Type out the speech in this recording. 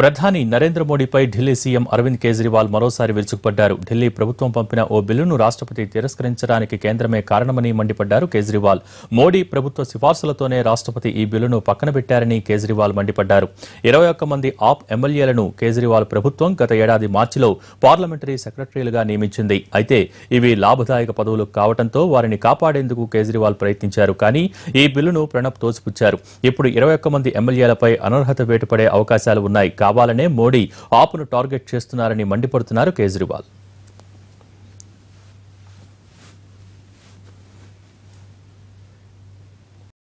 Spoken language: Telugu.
ప్రధాని నరేంద్ర మోడీపై ఢిల్లీ సీఎం అరవింద్ కేజ్రీవాల్ మరోసారి విరుచుకుపడ్డారు ఢిల్లీ ప్రభుత్వం పంపిన ఓ బిల్లును రాష్ట్రపతి తిరస్కరించడానికి కేంద్రమే కారణమని మండిపడ్డారు కేజ్రీవాల్ మోడీ ప్రభుత్వ సిఫార్సులతోనే రాష్ట్రపతి ఈ బిల్లును పక్కన పెట్టారని కేజ్రీవాల్ మండిపడ్డారు ఇరవై ఒక్క మంది ఆప్ ఎమ్మెల్యేలను కేజ్రీవాల్ ప్రభుత్వం గత ఏడాది మార్చిలో పార్లమెంటరీ సెక్రటరీలుగా నియమించింది అయితే ఇవి లాభదాయక పదవులు కావడంతో వారిని కాపాడేందుకు కేజ్రీవాల్ ప్రయత్నించారు కానీ ఈ బిల్లును ప్రణబ్ తోసిపుచ్చారు ఇప్పుడు ఇరవై ఒక్క మంది ఎమ్మెల్యేలపై అనర్హత వేటుపడే అవకాశాలు ఉన్నాయి కావాలనే మోడీ ఆపును టార్గెట్ చేస్తున్నారని మండిపడుతున్నారు కేజ్రీవాల్